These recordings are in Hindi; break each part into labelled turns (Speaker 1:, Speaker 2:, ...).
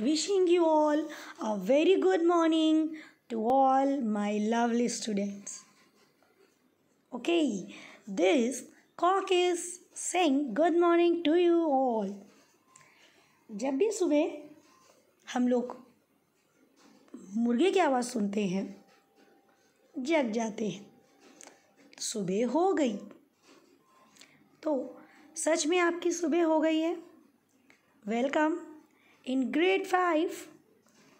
Speaker 1: wishing you all a very good morning to all my lovely students okay this cock is saying good morning to you all जब भी सुबह हम लोग मुर्गे की आवाज़ सुनते हैं जग जाते हैं सुबह हो गई तो सच में आपकी सुबह हो गई है welcome in grade 5.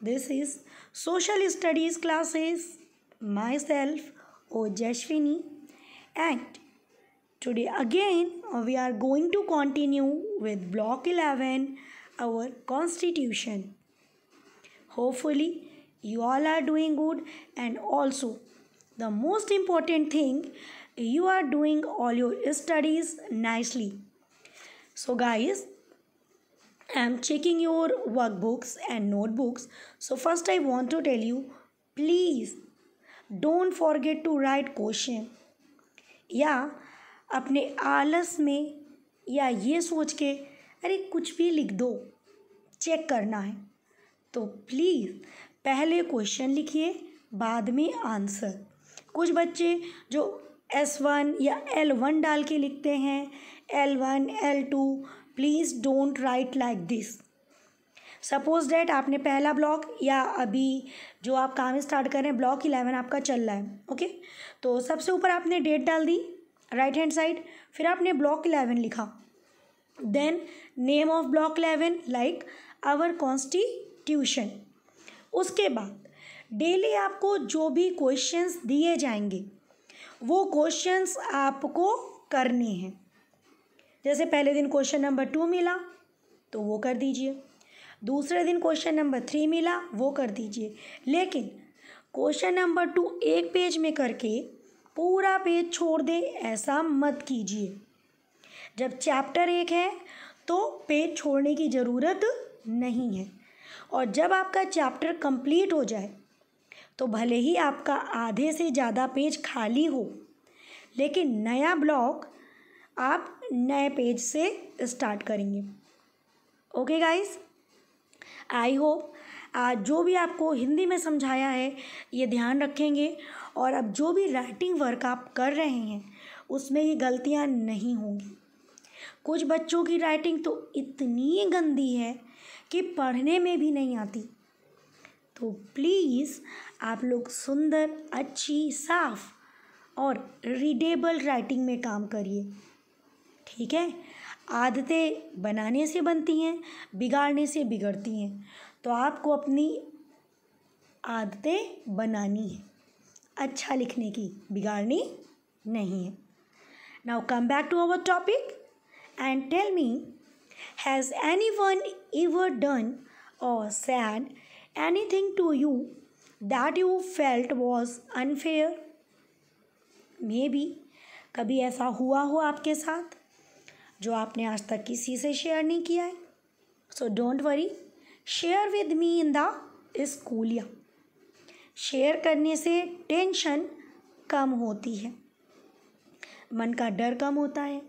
Speaker 1: This is social studies classes. Myself, O. and today again uh, we are going to continue with block 11 our constitution. Hopefully you all are doing good and also the most important thing you are doing all your studies nicely. So guys i am checking your workbooks and notebooks. So first I want to tell you, please don't forget to write question. या अपने आलस में या ये सोच के अरे कुछ भी लिख दो चेक करना है तो प्लीज़ पहले क्वेश्चन लिखिए बाद में आंसर कुछ बच्चे जो एस वन या एल वन डाल के लिखते हैं L one L two please don't write like this suppose that आपने पहला ब्लॉक या अभी जो आप काम स्टार्ट कर रहे हैं ब्लॉक इलेवन आपका चल रहा है ओके तो सबसे ऊपर आपने डेट डाल दी राइट हैंड साइड फिर आपने ब्लॉक इलेवन लिखा then name of block eleven like our constitution उसके बाद डेली आपको जो भी क्वेश्चंस दिए जाएंगे वो क्वेश्चंस आपको करने हैं जैसे पहले दिन क्वेश्चन नंबर टू मिला तो वो कर दीजिए दूसरे दिन क्वेश्चन नंबर थ्री मिला वो कर दीजिए लेकिन क्वेश्चन नंबर टू एक पेज में करके पूरा पेज छोड़ दे ऐसा मत कीजिए जब चैप्टर एक है तो पेज छोड़ने की ज़रूरत नहीं है और जब आपका चैप्टर कंप्लीट हो जाए तो भले ही आपका आधे से ज़्यादा पेज खाली हो लेकिन नया ब्लॉक आप नए पेज से स्टार्ट करेंगे ओके गाइस आई होप आज जो भी आपको हिंदी में समझाया है ये ध्यान रखेंगे और अब जो भी राइटिंग वर्क आप कर रहे हैं उसमें ये गलतियाँ नहीं होंगी कुछ बच्चों की राइटिंग तो इतनी गंदी है कि पढ़ने में भी नहीं आती तो प्लीज़ आप लोग सुंदर अच्छी साफ और रीडेबल राइटिंग में काम करिए ठीक है आदतें बनाने से बनती हैं बिगाड़ने से बिगड़ती हैं तो आपको अपनी आदतें बनानी है अच्छा लिखने की बिगाड़नी नहीं है now come back to our topic and tell me has anyone ever done or said anything to you that you felt was unfair maybe कभी ऐसा हुआ हो आपके साथ जो आपने आज तक किसी से शेयर नहीं किया है so don't worry share with me in the या शेयर करने से टेंशन कम होती है मन का डर कम होता है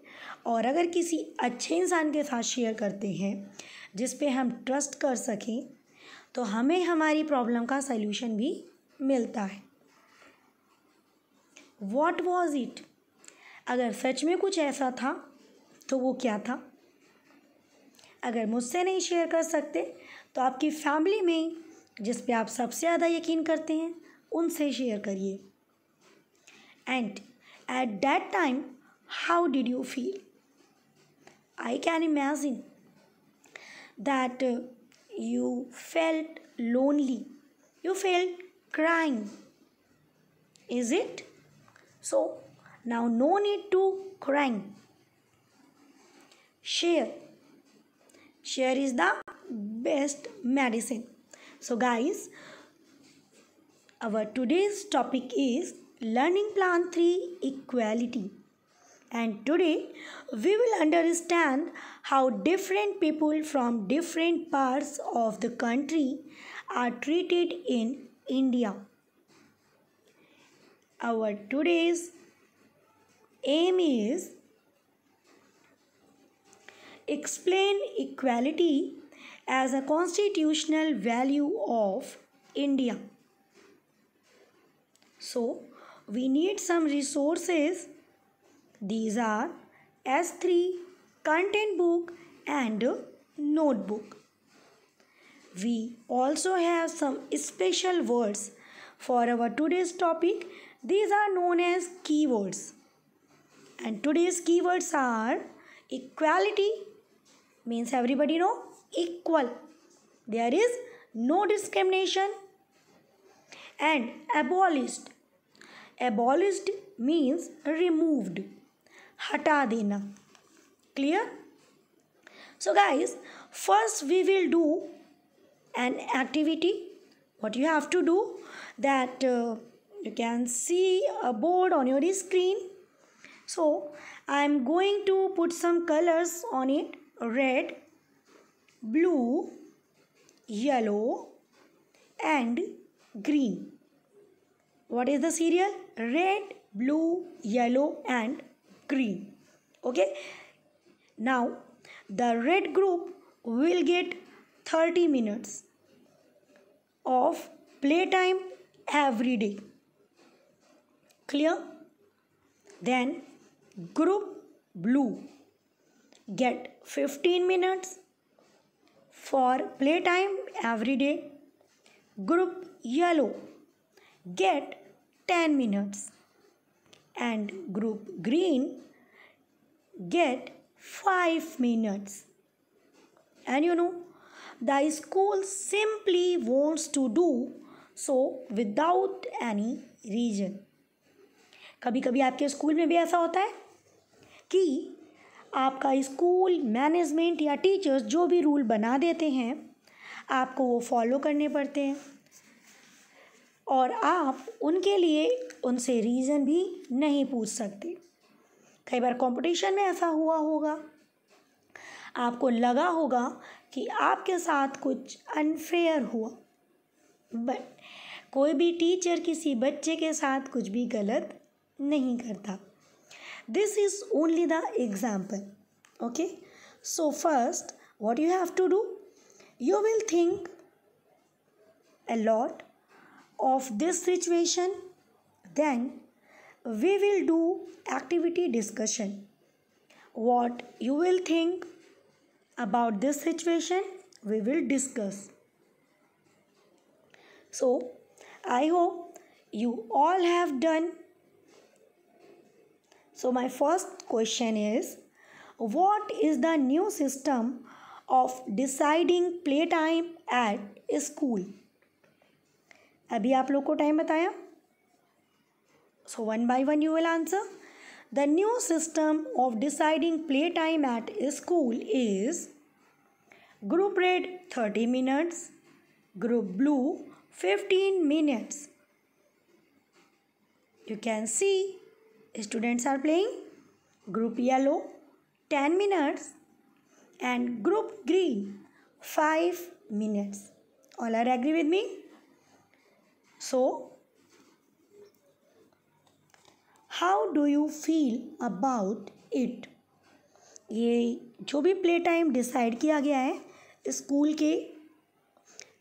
Speaker 1: और अगर किसी अच्छे इंसान के साथ शेयर करते हैं जिस पे हम ट्रस्ट कर सकें तो हमें हमारी प्रॉब्लम का सल्यूशन भी मिलता है वॉट वॉज इट अगर सच में कुछ ऐसा था तो वो क्या था अगर मुझसे नहीं शेयर कर सकते तो आपकी फैमिली में जिस पे आप सबसे ज़्यादा यकीन करते हैं उनसे शेयर करिए and at that time how did you feel I can imagine that you felt lonely you felt crime is it so now no need to crime share share is the best medicine so guys our today's topic is learning plan 3 equality and today we will understand how different people from different parts of the country are treated in India. Our today's aim is explain equality as a constitutional value of India. So, we need some resources. These are S3, content book and notebook. We also have some special words for our today's topic. These are known as keywords. And today's keywords are equality, means everybody know equal there is no discrimination and abolished abolished means removed hata dena clear so guys first we will do an activity what you have to do that uh, you can see a board on your screen so i am going to put some colors on it red, blue, yellow and green. What is the cereal? Red, blue, yellow and green. Okay. Now the red group will get 30 minutes of playtime every day. Clear? Then group blue get 15 minutes for play time every day group yellow get 10 minutes and group green get 5 minutes and you know the school simply wants to do so without any reason कभी कभी आपके स्कूल में भी ऐसा होता है कि आपका स्कूल मैनेजमेंट या टीचर्स जो भी रूल बना देते हैं आपको वो फॉलो करने पड़ते हैं और आप उनके लिए उनसे रीज़न भी नहीं पूछ सकते कई बार कंपटीशन में ऐसा हुआ होगा आपको लगा होगा कि आपके साथ कुछ अनफेयर हुआ बट कोई भी टीचर किसी बच्चे के साथ कुछ भी गलत नहीं करता This is only the example. Okay. So first what you have to do? You will think a lot of this situation. Then we will do activity discussion. What you will think about this situation we will discuss. So I hope you all have done so my first question is, what is the new system of deciding playtime at school? अभी आप लोगों को टाइम बताया? So one by one you will answer. The new system of deciding playtime at school is group red 30 minutes, group blue 15 minutes. You can see students are playing group yellow 10 minutes and group green 5 minutes all are agree with me so how do you feel about it ये जो भी प्ले टाइम डिसाइड किया गया है स्कूल के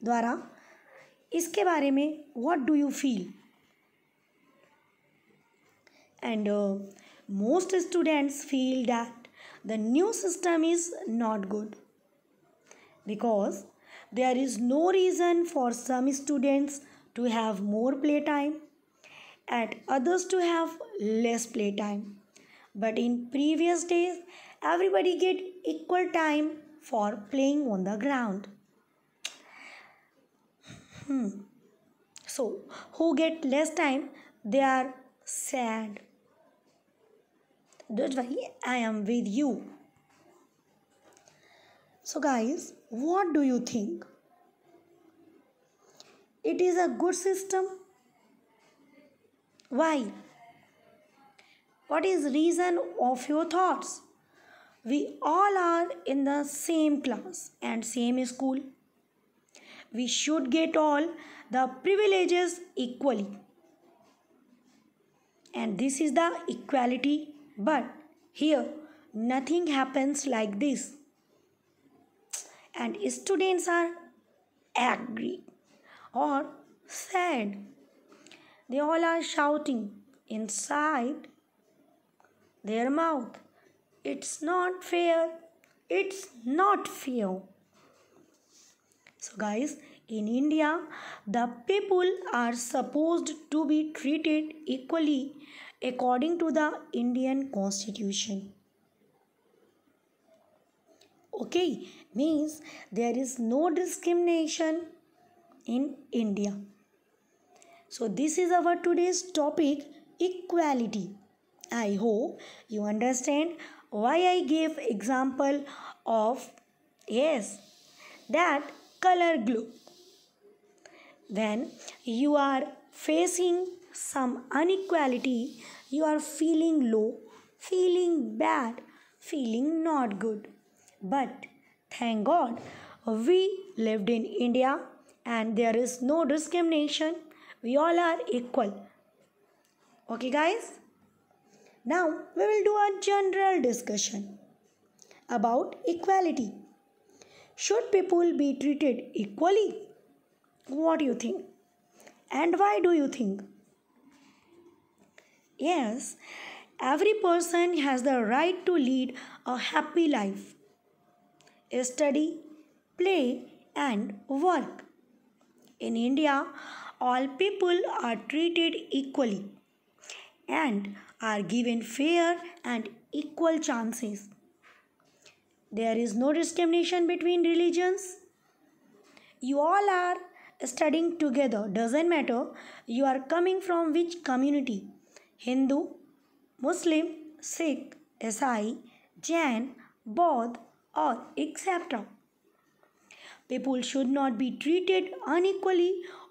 Speaker 1: द्वारा इसके बारे में what do you feel and uh, most students feel that the new system is not good because there is no reason for some students to have more playtime and others to have less playtime but in previous days everybody get equal time for playing on the ground hmm. so who get less time they are sad that's why I am with you. So, guys, what do you think? It is a good system. Why? What is reason of your thoughts? We all are in the same class and same school. We should get all the privileges equally. And this is the equality but here, nothing happens like this. And students are angry or sad. They all are shouting inside their mouth. It's not fair. It's not fair. So, guys, in India, the people are supposed to be treated equally according to the Indian constitution okay means there is no discrimination in India so this is our today's topic equality I hope you understand why I gave example of yes that color glue when you are facing some inequality, you are feeling low, feeling bad, feeling not good. But thank God we lived in India and there is no discrimination. We all are equal. Okay, guys? Now we will do a general discussion about equality. Should people be treated equally? What do you think? And why do you think? Yes, every person has the right to lead a happy life. Study, play, and work. In India, all people are treated equally and are given fair and equal chances. There is no discrimination between religions. You all are studying together, doesn't matter you are coming from which community. Hindu Muslim Sikh ईसाई जैन बौद्ध और etcetera people should not be treated unequally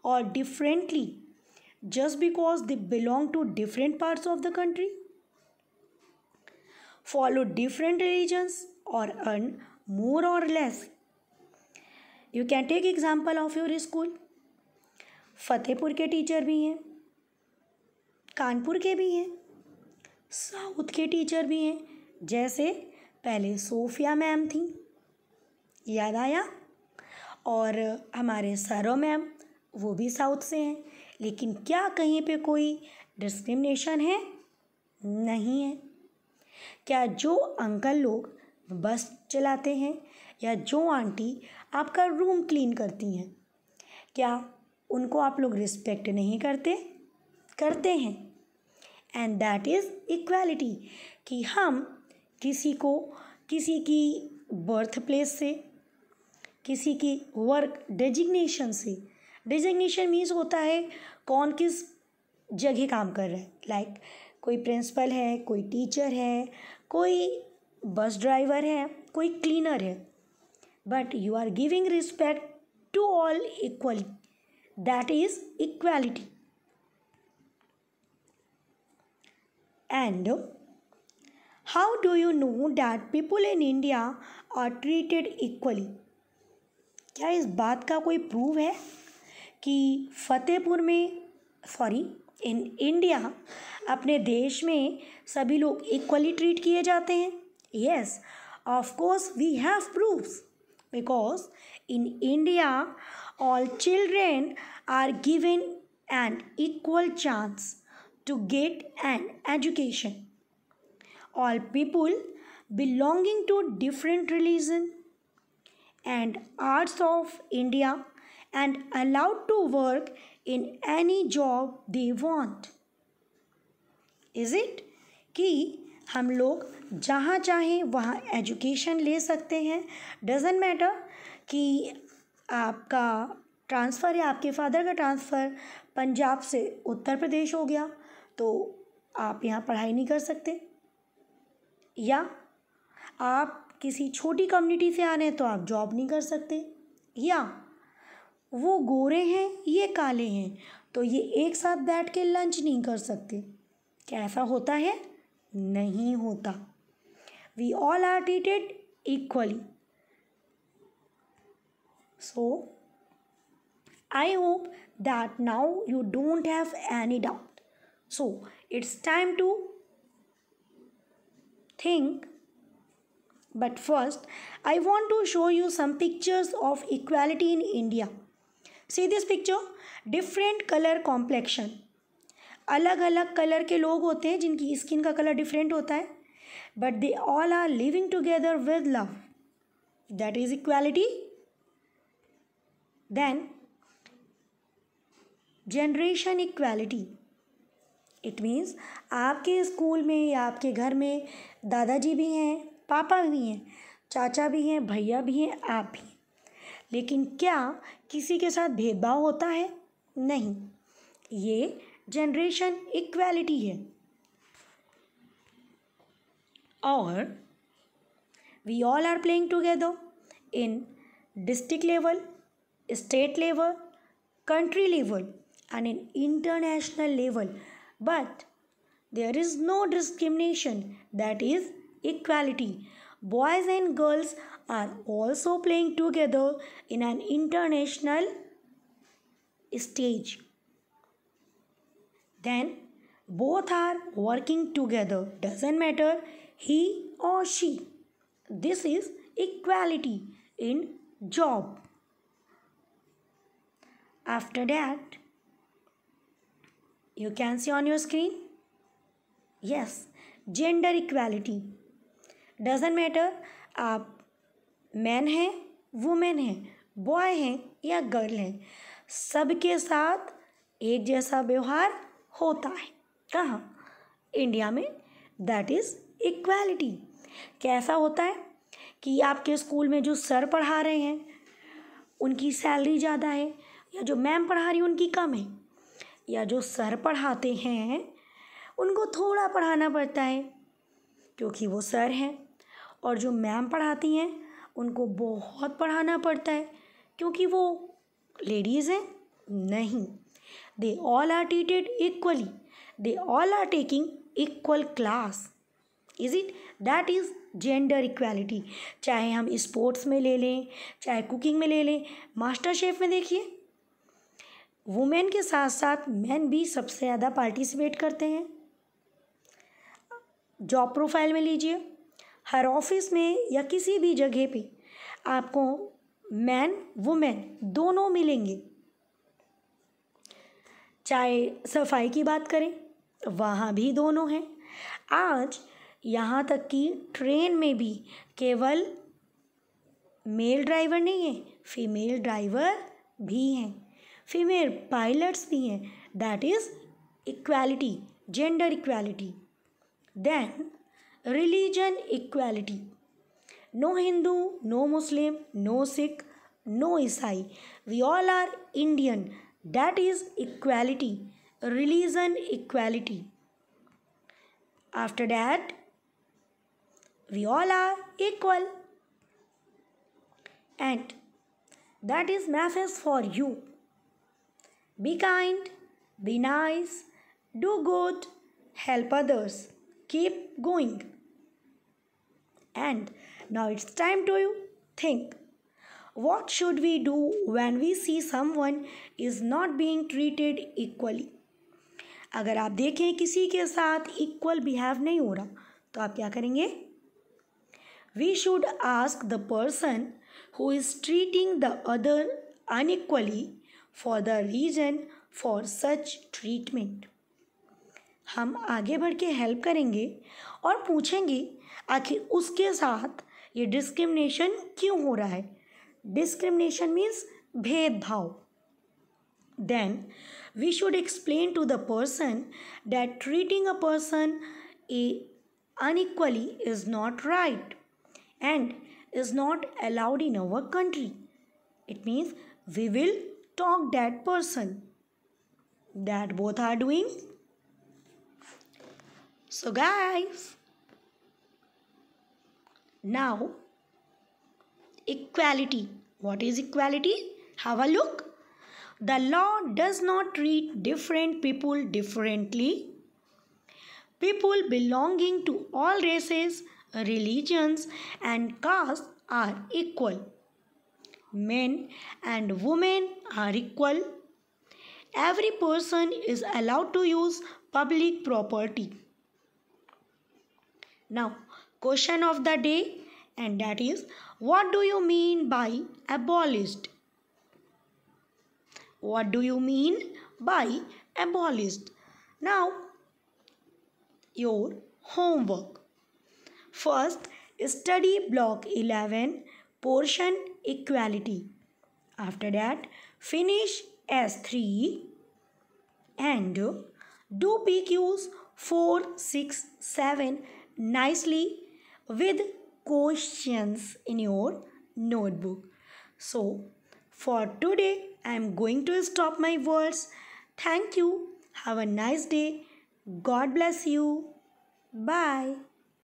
Speaker 1: or differently just because they belong to different parts of the country follow different religions or earn more or less you can take example of your school Fatehpur के टीचर भी हैं कानपुर के भी हैं साउथ के टीचर भी हैं जैसे पहले सोफिया मैम थी याद आया और हमारे सरो मैम वो भी साउथ से हैं लेकिन क्या कहीं पे कोई डिस्क्रिमिनेशन है नहीं है क्या जो अंकल लोग बस चलाते हैं या जो आंटी आपका रूम क्लीन करती हैं क्या उनको आप लोग रिस्पेक्ट नहीं करते करते हैं एंड दैट इज़ इक्वालिटी कि हम किसी को किसी की बर्थ प्लेस से किसी की वर्क डेजिग्नेशन से डेजिग्नेशन मीन्स होता है कौन किस जगह काम कर रहा है लाइक like, कोई प्रिंसिपल है कोई टीचर है कोई बस ड्राइवर है कोई क्लीनर है but you are giving respect to all equally that is equality And how do you know that people in India are treated equally? क्या इस बात का कोई प्रूव है कि फतेहपुर में सॉरी इन इंडिया अपने देश में सभी लोग इक्वली ट्रीट किए जाते हैं yes of course we have proofs because in india all children are given an equal chance to get an education. All people belonging to different religion and arts of India and allowed to work in any job they want. Is it? कि हम लोग जहाँ चाहें वहाँ एजुकेशन ले सकते हैं डजेंट मैटर कि आपका ट्रांसफ़र या आपके फादर का ट्रांसफ़र पंजाब से उत्तर प्रदेश हो गया तो आप यहाँ पढ़ाई नहीं कर सकते या आप किसी छोटी कम्युनिटी से आ रहे हैं तो आप जॉब नहीं कर सकते या वो गोरे हैं ये काले हैं तो ये एक साथ बैठ के लंच नहीं कर सकते क्या ऐसा होता है नहीं होता we all are treated equally so I hope that now you don't have any doubt so it's time to think but first i want to show you some pictures of equality in india see this picture different color complexion अलग अलग कलर के लोग होते हैं जिनकी स्किन का कलर डिफरेंट होता है but they all are living together with love that is equality then generation equality it means आपके स्कूल में या आपके घर में दादाजी भी हैं पापा भी हैं चाचा भी हैं भैया भी हैं आप भी हैं लेकिन क्या किसी के साथ भेदभाव होता है नहीं ये जनरेशन इक्वालिटी है और we all are playing together in district level state level country level and in international level but there is no discrimination, that is, equality. Boys and girls are also playing together in an international stage. Then both are working together, doesn't matter he or she. This is equality in job. After that, you can see on your screen yes gender equality doesn't matter आप मैन हैं वुमेन हैं बॉय हैं या गर्ल हैं सबके साथ एक जैसा व्यवहार होता है कहाँ इंडिया में दैट इज़ इक्वालिटी कैसा होता है कि आपके स्कूल में जो सर पढ़ा रहे हैं उनकी सैलरी ज़्यादा है या जो मैम पढ़ा रही उनकी कम है या जो सर पढ़ाते हैं उनको थोड़ा पढ़ाना पड़ता है क्योंकि वो सर हैं और जो मैम पढ़ाती हैं उनको बहुत पढ़ाना पड़ता है क्योंकि वो लेडीज़ हैं नहीं they all are treated equally they all are taking equal class is it that is gender equality चाहे हम स्पोर्ट्स में ले लें चाहे कुकिंग में ले लें मास्टर शेफ़ में देखिए वुमेन के साथ साथ मैन भी सबसे ज़्यादा पार्टिसिपेट करते हैं जॉब प्रोफाइल में लीजिए हर ऑफिस में या किसी भी जगह पे आपको मैन वुमेन दोनों मिलेंगे चाहे सफाई की बात करें वहाँ भी दोनों हैं आज यहाँ तक कि ट्रेन में भी केवल मेल ड्राइवर नहीं है फीमेल ड्राइवर भी हैं फीमेल पायलट्स भी हैं that is equality gender equality then religion equality no Hindu no Muslim no Sikh no Isai we all are Indian that is equality religion equality after that we all are equal and that is message for you Be kind, be nice, do good, help others, keep going. And now it's time to you think. What should we do when we see someone is not being treated equally? अगर आप देखें किसी के साथ इक्वल बिहेव नहीं हो रहा तो आप क्या करेंगे we should ask the person who is treating the other unequally for the reason for such treatment हम आगे बढ़ के हेल्प करेंगे और पूछेंगे आखिर उसके साथ ये डिस्क्रिमिनेशन क्यों हो रहा है डिस्क्रिमिनेशन मीन्स भेदभाव then we should explain to the person that treating a person a unequally is not right and is not allowed in our country it means we will talk that person that both are doing so guys now equality what is equality have a look the law does not treat different people differently. People belonging to all races, religions, and castes are equal men and women are equal. Every person is allowed to use public property. Now, question of the day and that is what do you mean by abolished? What do you mean by abolished? Now, your homework. First, study block 11, portion equality. After that, finish S3 and do PQs 4, 6, 7 nicely with questions in your notebook. So, for today, I am going to stop my words. Thank you. Have a nice day. God bless you. Bye.